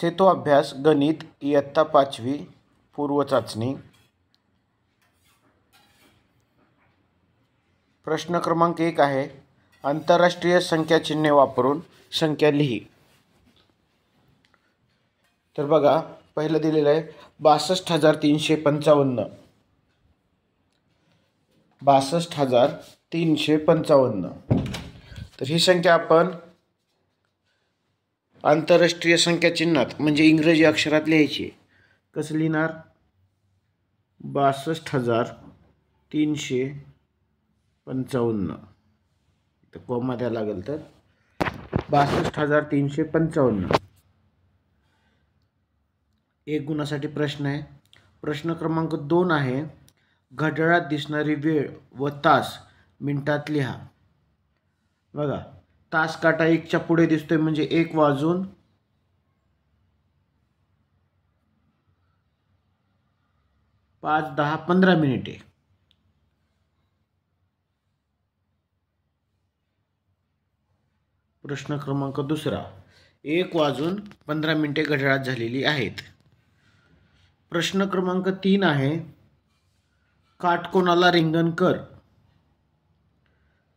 सेतो अभ्यास गणित इयत्ता पाचवी पूर्वचाचणी प्रश्न क्रमांक एक आहे आंतरराष्ट्रीय संख्या संख्याचिन्हे वापरून संख्या लिही तर बघा पहिलं दिलेलं आहे बासष्ट हजार तीनशे पंचावन्न बासष्ट हजार तीनशे पंचावन्न तर ही संख्या आपण आंतरराष्ट्रीय संख्या चिन्हात म्हणजे इंग्रजी अक्षरात लिहायचे कसं लिहिणार बासष्ट हजार तीनशे पंचावन्न तर कोमा द्या लागेल तर बासष्ट हजार तीनशे पंचावन्न एक गुणासाठी प्रश्न आहे प्रश्न क्रमांक दोन आहे घड्याळात दिसणारी वेळ व तास मिनटात लिहा बघा तास काटा एकच्या पुढे दिसतोय म्हणजे एक वाजून पाच दहा पंधरा मिनिटे प्रश्न क्रमांक दुसरा एक वाजून पंधरा मिनिटे घड्याळात झालेली आहेत प्रश्न क्रमांक तीन आहे काटकोणाला रिंगण कर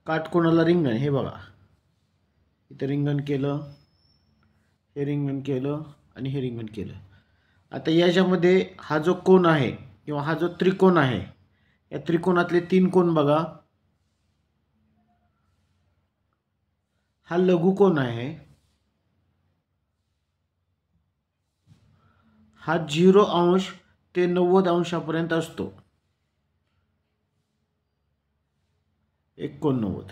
काटकोणाला रिंगण हे बघा इथं रिंगण केलं हे रिंगण केलं आणि हे रिंगण केलं आता याच्यामध्ये हा जो कोण आहे किंवा हा जो त्रिकोण आहे या त्रिकोणातले तीन कोण बघा हा लघु कोण आहे हा झिरो अंश ते नव्वद अंशापर्यंत असतो एकोणनव्वद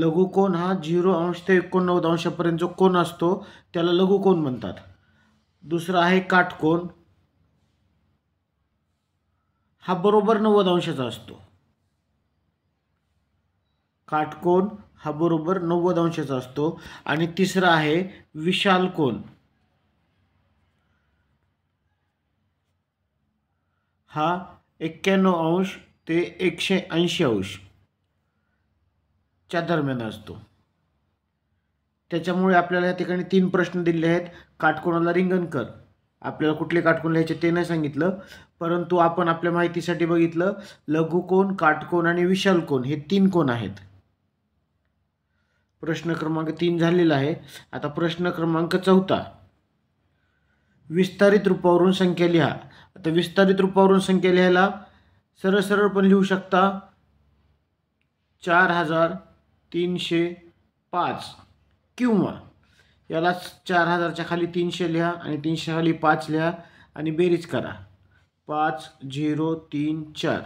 लघुकोन हा झिरो अंश ते एकोणनव्वद अंशापर्यंत जो कोण असतो त्याला लघुकोन म्हणतात दुसरा आहे काटकोन हा बरोबर नव्वद अंशाचा असतो काटकोन हा बरोबर नव्वद अंशाचा असतो आणि तिसरा आहे विशालकोन हा एक्क्याण्णव अंश ते एकशे ऐंशी अंश च्या दरम्यान असतो त्याच्यामुळे आपल्याला या ठिकाणी तीन प्रश्न दिले आहेत काटकोणाला रिंगणकर कर आपल्याला कुठले काटकोण लिहायचे ते नाही सांगितलं परंतु आपण आपल्या माहितीसाठी बघितलं लघुकोण काटकोण आणि विशाल कोण हे तीन कोण आहेत प्रश्न क्रमांक तीन झालेला आहे आता प्रश्न क्रमांक चौथा विस्तारित रूपावरून संख्या लिहा आता विस्तारित रूपावरून संख्या लिहायला सरळ सरळ पण लिहू शकता चार हजार तीनशे पाच किंवा याला चार हजारच्या खाली तीनशे लिहा आणि तीनशे खाली पाच लिहा आणि बेरीज करा पाच झिरो तीन चार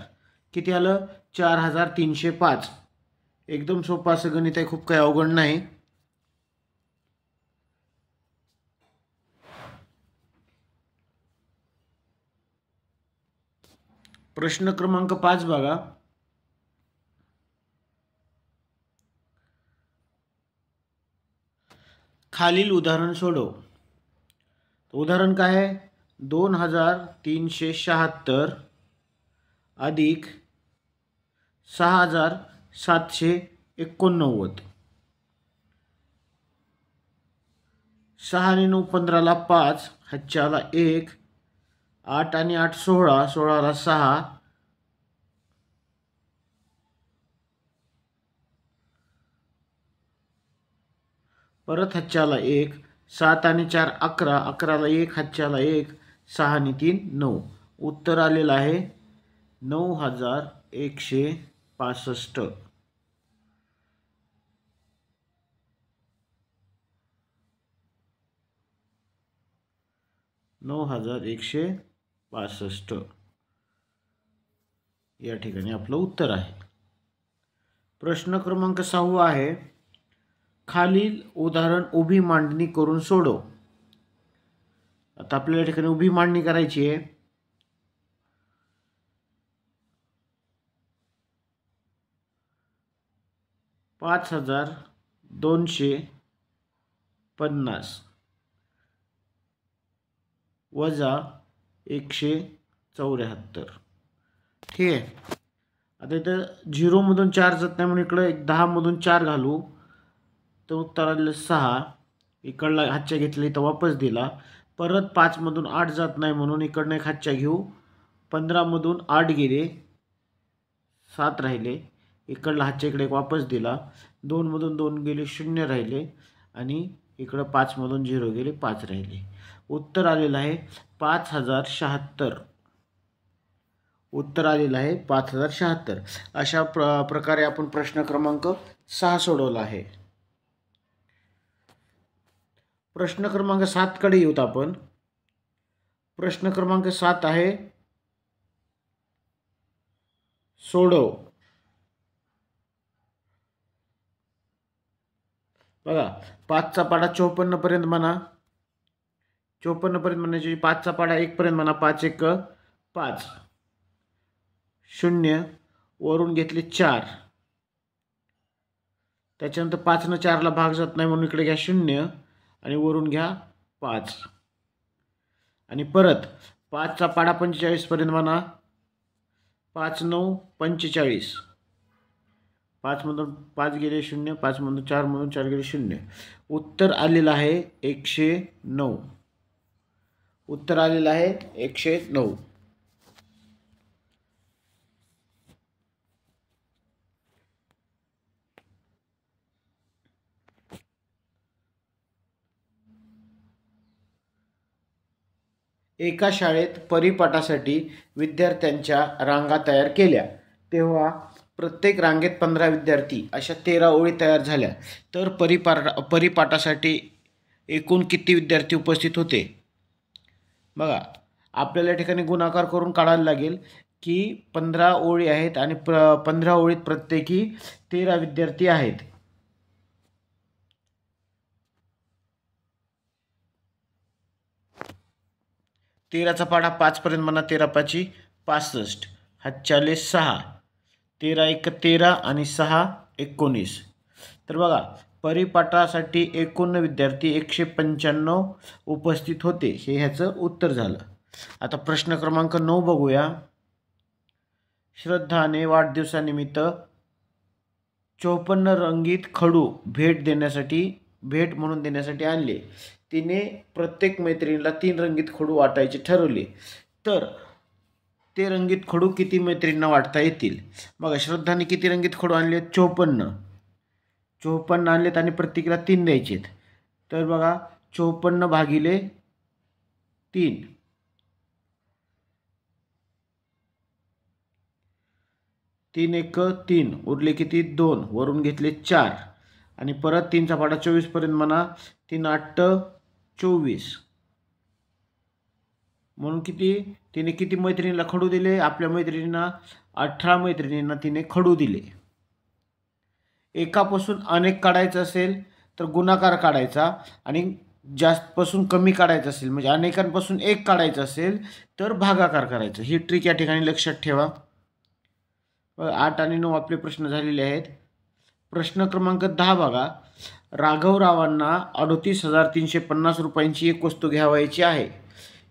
किती आलं चार हजार तीनशे पाच एकदम सोपा असं गणित आहे खूप काही अवघड नाही प्रश्न क्रमांक पाच बघा खालील उदाहरण सोडव उदाहरण काय आहे दोन हजार तीनशे शहात्तर अधिक सहा हजार सातशे एकोणनव्वद सहा आणि नऊ पंधराला पाच हच्च्याला एक आठ आणि आठ सोळा सोळाला सहा परत हच्च्याला एक सात आणि चार अकरा अकराला एक हच्च्याला एक सहा आणि तीन नऊ उत्तर आलेलं आहे नऊ हजार एकशे पासष्ट नऊ हजार एकशे पासष्ट या ठिकाणी आपलं उत्तर आहे प्रश्न क्रमांक सहावा आहे खालील उदाहरण उभी मांडणी करून सोडव आता आपल्याला ठिकाणी उभी मांडणी करायची आहे पाच हजार दोनशे पन्नास वजा एकशे चौऱ्याहत्तर ठीक आहे आता इथं झिरोमधून चार जात नाही म्हणून इकडं एक दहामधून चार घालू तर उत्तर आलेलं सहा इकडला हातच्या घेतली तर वापस दिला परत पाचमधून आठ जात नाही म्हणून इकडनं एक हातच्या घेऊ पंधरामधून आठ गेले सात राहिले इकडला हातच्या इकडे एक वापस दिला दोनमधून दोन गेले शून्य राहिले आणि इकडं पाचमधून झिरो गेले पाच राहिले उत्तर आलेलं आहे पाच हजार शहात्तर उत्तर आलेलं आहे पाच हजार शहात्तर अशा प्र प्रकारे आपण प्रश्न क्रमांक सहा सोडवला आहे प्रश्न क्रमांक सातकडे येऊत आपण प्रश्न क्रमांक सात आहे सोडव बघा पाचचा पाडा चोपन्नपर्यंत म्हणा चौपन्नपर्यंत म्हणायचे म्हणजे पाचचा पाडा एकपर्यंत म्हणा पाच एक पाच शून्य वरून घेतले चार त्याच्यानंतर पाचनं चारला भाग जात नाही म्हणून इकडे घ्या शून्य आणि वरून घ्या पाच आणि परत पाचचा पाडा पंचेचाळीसपर्यंत म्हणा पाच नऊ पंचेचाळीस पाचमधून पाच गेले शून्य पाचमधून चारमधून चार गेले शून्य उत्तर आलेलं आहे एकशे नऊ उत्तर आलेलं आहे एकशे नऊ एका शाळेत परिपाठासाठी विद्यार्थ्यांच्या रांगा तयार केल्या तेव्हा प्रत्येक रांगेत पंधरा विद्यार्थी अशा तेरा ओळी तयार झाल्या तर परिपा परिपाठासाठी एकूण किती विद्यार्थी उपस्थित होते बघा आपल्याला ठिकाणी गुणाकार करून काढायला लागेल की पंधरा ओळी आहेत आणि प्र पंधरा ओळीत प्रत्येकी तेरा विद्यार्थी आहेत तेराचा पाढा पाचपर्यंत म्हणा तेरा पाची पासष्ट चाळीस सहा तेरा एक तेरा आणि सहा एकोणीस तर बघा परिपाठासाठी एकूण विद्यार्थी एकशे पंच्याण्णव उपस्थित होते हे ह्याचं उत्तर झालं आता प्रश्न क्रमांक नऊ बघूया श्रद्धाने वाढदिवसानिमित्त चौपन्न रंगीत खडू भेट देण्यासाठी भेट म्हणून देण्यासाठी आणले तिने प्रत्येक मैत्रिणीला तीन रंगीत खडू वाटायचे ठरवले तर ते रंगीत खडू किती मैत्रिणींना वाटता येतील मग श्रद्धाने किती रंगीत खडू आणले आहेत चोपन्न चोपन्न आणलेत आणि प्रत्येकीला तीन द्यायचे आहेत तर बघा चोपन्न भागिले तीन तीन एक तीन उरले किती दोन वरून घेतले चार आणि परत तीनचा पाडा चोवीसपर्यंत म्हणा तीन आठ चोवीस म्हणून किती तिने किती मैत्रिणीला खडू दिले आपल्या मैत्रिणींना अठरा मैत्रिणींना तिने खडू दिले एकापासून अनेक काढायचं असेल तर गुणाकार काढायचा आणि जास्तपासून कमी काढायचं असेल म्हणजे अनेकांपासून एक काढायचं असेल तर भागाकार करायचं ही ट्रिक या ठिकाणी लक्षात ठेवा आठ आणि नऊ आपले प्रश्न झालेले आहेत प्रश्न क्रमांक दहा बघा राघवरावांना अडोतीस हजार तीनशे पन्नास रुपयांची एक वस्तू घ्यावायची आहे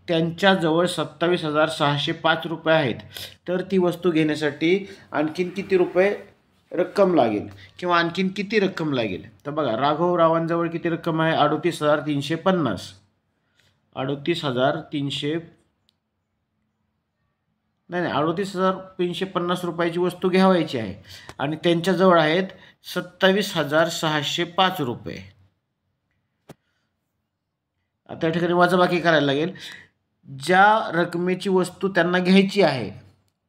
त्यांच्याजवळ सत्तावीस हजार सहाशे पाच रुपये आहेत तर ती वस्तू घेण्यासाठी आणखीन किती रुपये रक्कम लागेल किंवा आणखीन किती रक्कम लागेल तर बघा राघवरावांजवळ किती रक्कम आहे अडोतीस हजार तीनशे पन्नास अडोतीस हजार तीनशे नाही नाही अडोतीस हजार तीनशे पन्नास रुपयाची वस्तू घ्यावायची आहे आणि त्यांच्याजवळ आहेत सत्तावीस हजार सहाशे पाच रुपये त्या ठिकाणी बाकी करायला लागेल ज्या रकमेची वस्तू त्यांना घ्यायची आहे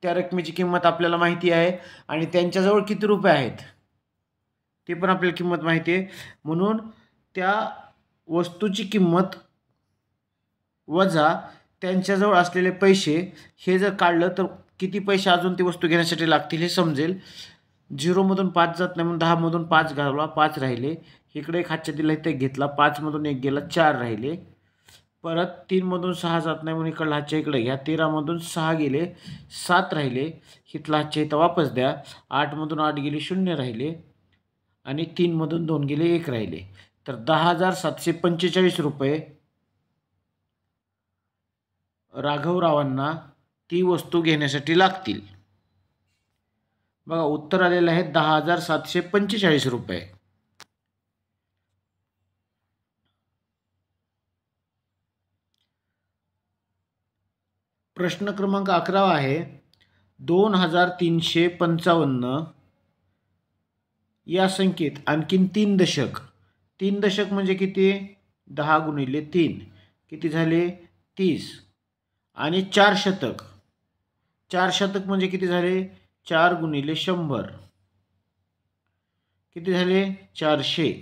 त्या रकमेची किंमत आपल्याला माहिती आहे आणि त्यांच्याजवळ किती रुपये आहेत ते पण आपल्याला किंमत माहिती आहे म्हणून त्या वस्तूची किंमत वजा त्यांच्याजवळ असलेले पैसे हे जर काढलं तर किती पैसे अजून ती वस्तू घेण्यासाठी लागतील हे समजेल झिरोमधून पाच जात नाही म्हणून दहामधून पाच घालवा पाच राहिले इकडे एक हातच्या दिला इथे घेतला पाचमधून एक गेला चार राहिले परत तीनमधून सहा जात नाही म्हणून इकडला हातच्या इकडे घ्या तेरामधून सहा गेले सात राहिले इथला हातच्या इथं वापस द्या आठमधून आठ गेले शून्य राहिले आणि तीनमधून दोन गेले एक राहिले तर दहा हजार सातशे पंचेचाळीस रुपये राघवरावांना ती वस्तू घेण्यासाठी लागतील बघा उत्तर आलेलं आहे दहा हजार सातशे पंचेचाळीस रुपये प्रश्न क्रमांक अकरावा आहे दोन हजार तीनशे पंचावन्न या संख्येत आणखीन तीन दशक तीन दशक म्हणजे किती दहा गुणिले तीन किती झाले तीस आणि चार शतक चार शतक म्हणजे किती झाले चार गुणिले शंभर किती झाले चारशे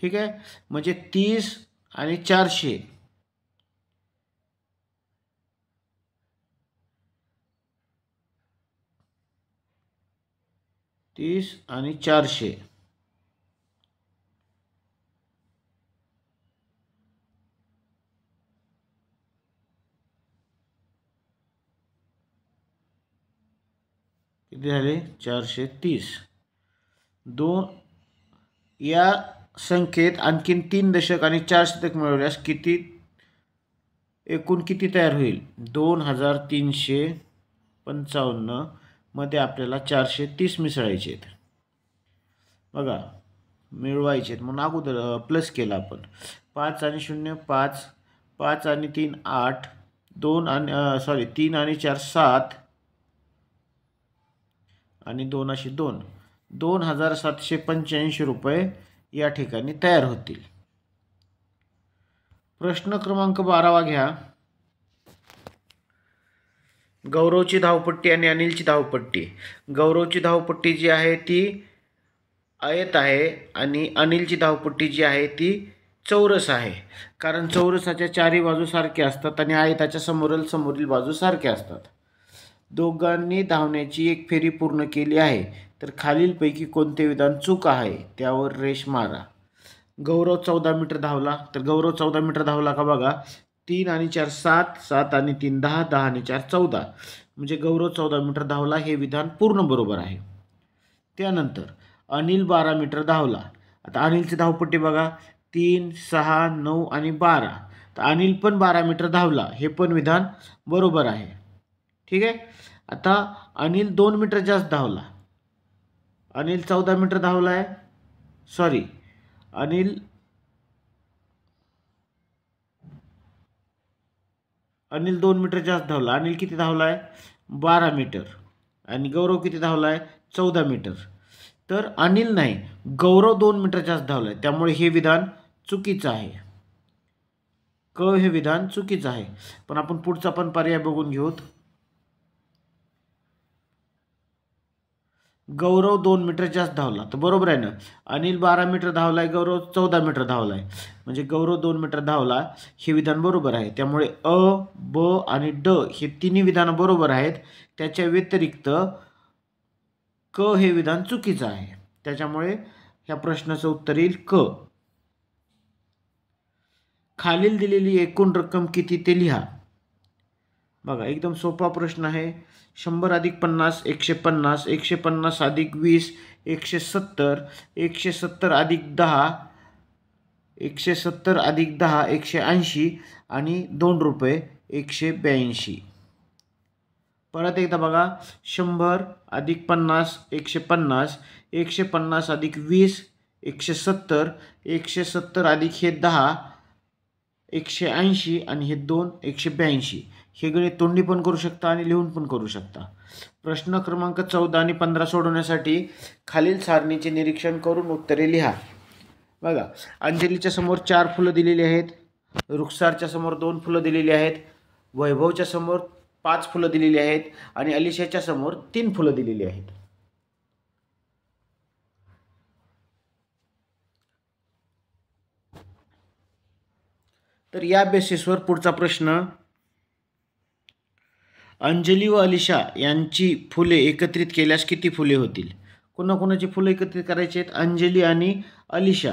ठीक आहे म्हणजे तीस आणि चारशे तीस आणि चारशे किती झाले चारशे तीस दोन या संख्येत आणखीन तीन दशक आणि चार शतक मिळवल्यास किती एकूण किती तयार होईल दोन हजार तीनशे पंचावन्नमध्ये आपल्याला चारशे तीस मिसळायचे आहेत बघा मिळवायचे आहेत म्हणून अगोदर प्लस केला आपण पाच आणि शून्य पाच पाच आणि तीन आठ दोन आणि सॉरी तीन आणि चार सात आणि दोन असे दोन दोन हजार सातशे पंच्याऐंशी रुपये या ठिकाणी तयार होतील प्रश्न क्रमांक बारावा घ्या गौरवची धावपट्टी आणि अनिलची धावपट्टी गौरवची धावपट्टी जी आहे ती आयत आहे आणि अनिलची धावपट्टी जी आहे ती चौरस आहे कारण चौरसाच्या चारही बाजू सारख्या असतात आणि आयताच्या समोरील समोरील बाजू सारख्या असतात दोघांनी धावण्याची एक फेरी पूर्ण केली आहे तर खालीलपैकी कोणते विधान चूक आहे त्यावर रेश मारा गौरव चौदा मीटर धावला तर गौरव चौदा मीटर धावला का बघा तीन आणि चार सात सात आणि तीन दहा दहा आणि चार चौदा म्हणजे गौरव चौदा मीटर धावला हे विधान पूर्ण बरोबर आहे त्यानंतर अनिल बारा मीटर धावला आता अनिलचे धावपट्टी बघा तीन सहा नऊ आणि बारा तर अनिल पण बारा मीटर धावला हे पण विधान बरोबर आहे ठीक आहे आता अनिल दोन मीटर जास्त धावला अनिल चौदा मीटर धावला आहे सॉरी अनिल अनिल दोन मीटर जास्त धावला अनिल किती धावला आहे बारा मीटर आणि गौरव किती धावला आहे चौदा मीटर तर अनिल नाही गौरव दोन मीटर जास्त धावला आहे त्यामुळे हे विधान चुकीचं आहे क हे विधान चुकीचं आहे पण आपण पुढचा पण पर्याय बघून घेऊत गौरव दोन मीटर जास्त धावला तर बरोबर आहे ना अनिल बारा मीटर धावला आहे गौरव चौदा मीटर धावला आहे म्हणजे गौरव दोन मीटर धावला हे विधान बरोबर आहे त्यामुळे अ ब आणि ड हे तिन्ही विधानं बरोबर आहेत त्याच्या व्यतिरिक्त क हे विधान चुकीचं आहे त्याच्यामुळे ह्या प्रश्नाचं उत्तर येईल क खालील दिलेली एकूण रक्कम किती ते लिहा बघा एकदम सोपा प्रश्न आहे शंभर अधिक पन्नास एकशे पन्नास एकशे पन्नास अधिक वीस एकशे सत्तर एकशे सत्तर अधिक दहा एकशे सत्तर अधिक दहा एकशे ऐंशी आणि दोन रुपये एकशे ब्याऐंशी परत एकदा बघा शंभर अधिक पन्नास एकशे पन्नास एकशे पन्नास अधिक वीस एकशे सत्तर एकशे सत्तर अधिक हे दहा एकशे ऐंशी आणि हे दोन एकशे ब्याऐंशी हे गणित तोंडी पण करू शकता आणि लिहून पण करू शकता प्रश्न क्रमांक चौदा आणि पंधरा सोडवण्यासाठी खालील सारणीचे निरीक्षण करून उत्तरे लिहा बघा अंजलीच्या समोर चार फुलं दिलेली आहेत रुखसारच्या समोर दोन फुलं दिलेली आहेत वैभवच्या समोर पाच फुलं दिलेली आहेत आणि अलिशाच्या समोर तीन फुलं दिलेली आहेत तर या बेसिसवर पुढचा प्रश्न अंजली व अलिशा यांची फुले एकत्रित केल्यास किती फुले होतील कोणाकोणाची फुलं एकत्रित करायची आहेत अंजली आणि अलिशा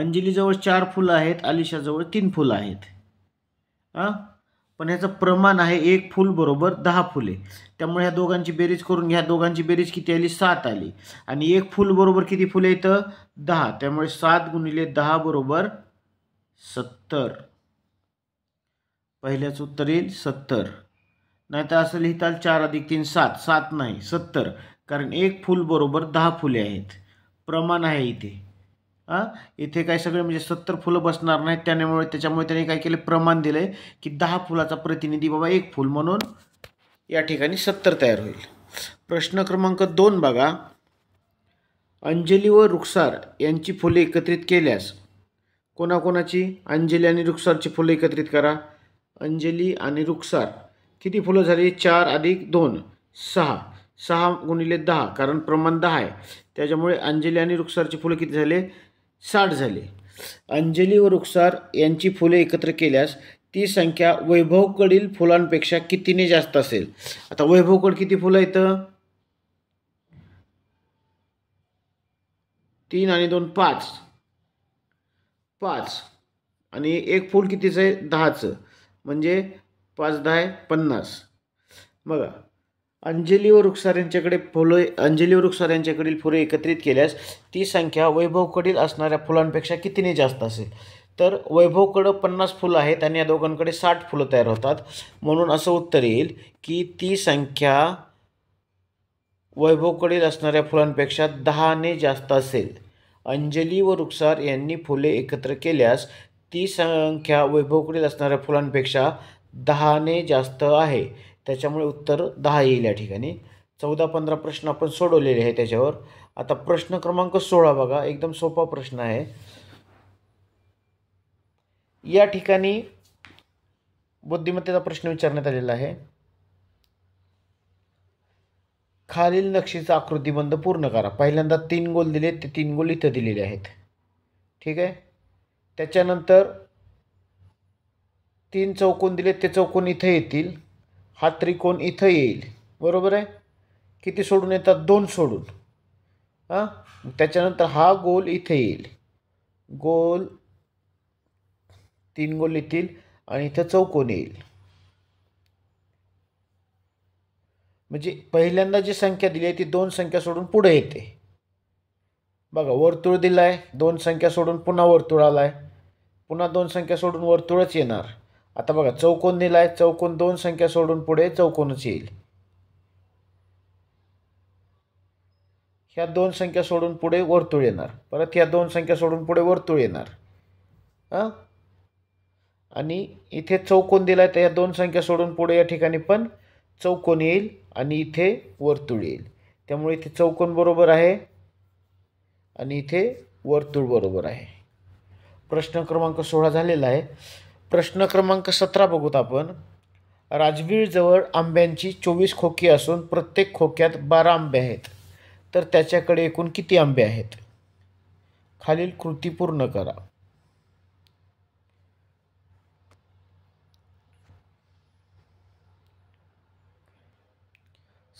अंजलीजवळ चार फुलं आहेत अलिशाजवळ तीन फुलं आहेत हां पण ह्याचं प्रमाण आहे एक फूल बरोबर दहा फुले त्यामुळे ह्या दोघांची बेरीज करून घ्या दोघांची बेरीज किती आली सात आली आणि एक फूल बरोबर किती फुले येतं दहा त्यामुळे सात गुणिले दहा बरोबर सत्तर पहिल्याचं उत्तर येईल सत्तर नाहीतर असं लिहिताल चार अधिक तीन सात सात नाही सत्तर कारण एक फूल बरोबर दहा फुले आहेत प्रमाण आहे इथे हां इथे काय सगळे म्हणजे सत्तर फुलं बसणार नाहीत त्यामुळे त्याच्यामुळे त्यांनी काय केलं प्रमाण दिलं आहे की दहा फुलाचा प्रतिनिधी बाबा एक फूल म्हणून या ठिकाणी सत्तर तयार होईल प्रश्न क्रमांक दोन बघा अंजली व रुखसार यांची फुले एकत्रित केल्यास कोणाकोणाची अंजली आणि रुखसारची फुले एकत्रित करा अंजली आणि रुखसार किती फुलं झाली चार अधिक दोन सहा सहा गुणिले दहा कारण प्रमाण दहा आहे त्याच्यामुळे अंजली आणि रुक्सारची फुलं किती झाले साठ झाले अंजली व रुक्सार यांची फुले एकत्र केल्यास ती संख्या वैभवकडील फुलांपेक्षा कितीने जास्त असेल आता वैभवकड किती फुलं येतं तीन आणि दोन पाच पाच आणि एक फूल कितीचं आहे दहाचं म्हणजे पाच दहा पन्नास बघा अंजली व रुखसार यांच्याकडे फुलं अंजली व रुखसार यांच्याकडील फुले एकत्रित केल्यास ती संख्या वैभवकडील असणाऱ्या फुलांपेक्षा कितीने जास्त असेल तर वैभवकडं पन्नास फुलं आहेत आणि या दोघांकडे साठ फुलं तयार होतात म्हणून असं उत्तर येईल की ती संख्या वैभवकडील असणाऱ्या फुलांपेक्षा दहाने जास्त असेल अंजली व रुखसार यांनी फुले एकत्र केल्यास ती संख्या वैभवकडील असणाऱ्या फुलांपेक्षा दहाने जास्त आहे त्याच्यामुळे उत्तर दहा येईल या ठिकाणी चौदा पंधरा प्रश्न आपण सोडवलेले आहे त्याच्यावर आता प्रश्न क्रमांक सोळा बघा एकदम सोपा प्रश्न आहे या ठिकाणी बुद्धिमत्तेचा प्रश्न विचारण्यात आलेला आहे खालील नक्षीचा आकृतीबंध पूर्ण करा पहिल्यांदा तीन गोल दिले ते तीन गोल इथं दिलेले आहेत ठीक आहे त्याच्यानंतर तीन चौकोन दिले ते चौकोन इथं येतील हा त्रिकोण इथं येईल बरोबर आहे किती सोडून येतात दोन सोडून हां त्याच्यानंतर हा गोल इथे येईल गोल तीन गोल येतील आणि इथं चौकोन येईल म्हणजे पहिल्यांदा जी संख्या दिली आहे ती दोन संख्या सोडून पुढे येते बघा वर्तुळ दिला आहे दोन संख्या सोडून पुन्हा वर्तुळ आला आहे पुन्हा दोन संख्या सोडून वर्तुळच येणार आता बघा चौकोन दिला आहे चौकोन दोन संख्या सोडून पुढे चौकोनच येईल ह्या दोन संख्या सोडून पुढे वर्तुळ येणार परत ह्या दोन संख्या सोडून पुढे वर्तुळ येणार हां आणि इथे चौकोन दिला आहे तर ह्या दोन संख्या सोडून पुढे या ठिकाणी पण चौकोन येईल आणि इथे वर्तुळ येईल त्यामुळे इथे चौकोन बरोबर आहे आणि इथे वर्तुळ बरोबर आहे प्रश्न क्रमांक सोळा झालेला आहे प्रश्न क्रमांक सतरा बघूत आपण जवळ आंब्यांची चोवीस खोकी असून प्रत्येक खोक्यात बारा आंबे आहेत तर त्याच्याकडे एकूण किती आंबे आहेत खालील कृती पूर्ण करा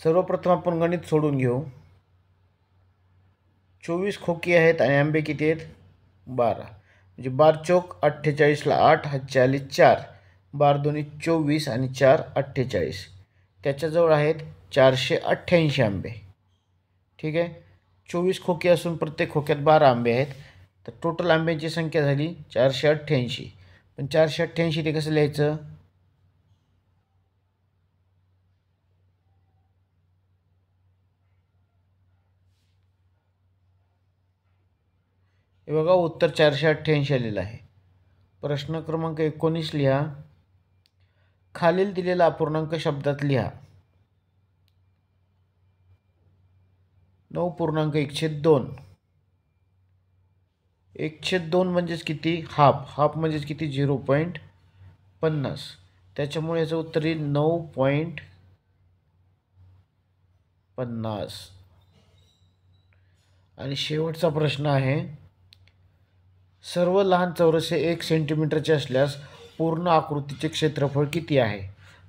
सर्वप्रथम आपण गणित सोडून घेऊ चोवीस खोकी आहेत आणि आंबे किती आहेत बारा म्हणजे बार चौक अठ्ठेचाळीसला आठ चाळीस चार बार दोन्ही चोवीस आणि चार अठ्ठेचाळीस त्याच्याजवळ आहेत चारशे अठ्ठ्याऐंशी आंबे ठीक आहे चोवीस खोके असून प्रत्येक खोक्यात बारा आंबे आहेत तर टोटल आंब्यांची संख्या झाली चारशे अठ्ठ्याऐंशी पण चारशे अठ्ठ्याऐंशी ते कसं लिहायचं हे बघा उत्तर चारशे अठ्ठ्याऐंशी आलेलं आहे प्रश्न क्रमांक एकोणीस लिहा खालील दिलेला अपूर्णांक शब्दात लिहा नऊ पूर्णांक एकशे दोन एकशे दोन म्हणजेच किती हाफ हाफ म्हणजेच किती झिरो पॉईंट पन्नास त्याच्यामुळे याचं उत्तर येईल नऊ पॉईंट पन्नास आणि शेवटचा प्रश्न आहे सर्व लहान चौरसे एक सेंटीमीटरचे असल्यास पूर्ण आकृतीचे क्षेत्रफळ किती आहे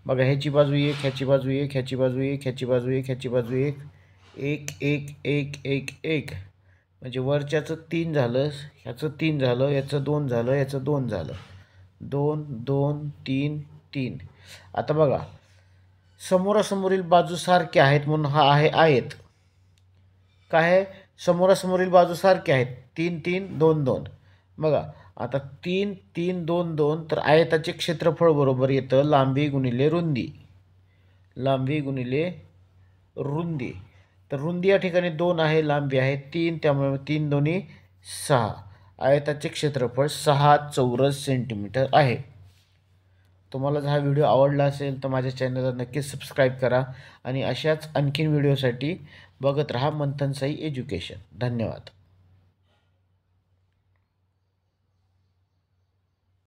बघा ह्याची बाजू एक ह्याची बाजू एक ह्याची बाजू एक ह्याची बाजू एक ह्याची बाजू एक एक एक एक एक एक म्हणजे वरच्याचं तीन झालं ह्याचं तीन झालं याचं दोन झालं याचं दोन झालं दोन दोन तीन तीन आता बघा समोरासमोरील बाजू सारख्या आहेत म्हणून हा आहे आहेत काय आहे समोरासमोरील बाजू सारख्या आहेत तीन तीन दोन दोन बघा आता तीन तीन दोन दोन तर आयताचे क्षेत्रफळ बरोबर येतं लांबी गुणिले रुंदी लांबी गुणिले रुंदी तर रुंदी या ठिकाणी दोन आहे लांबी आहे तीन त्यामुळे तीन दोन्ही सहा आयताचे क्षेत्रफळ सहा चौरस सेंटीमीटर आहे तुम्हाला हा व्हिडिओ आवडला असेल तर माझ्या चॅनलला नक्कीच सबस्क्राईब करा आणि अशाच आणखीन व्हिडिओसाठी बघत रहा मंथनसाई एज्युकेशन धन्यवाद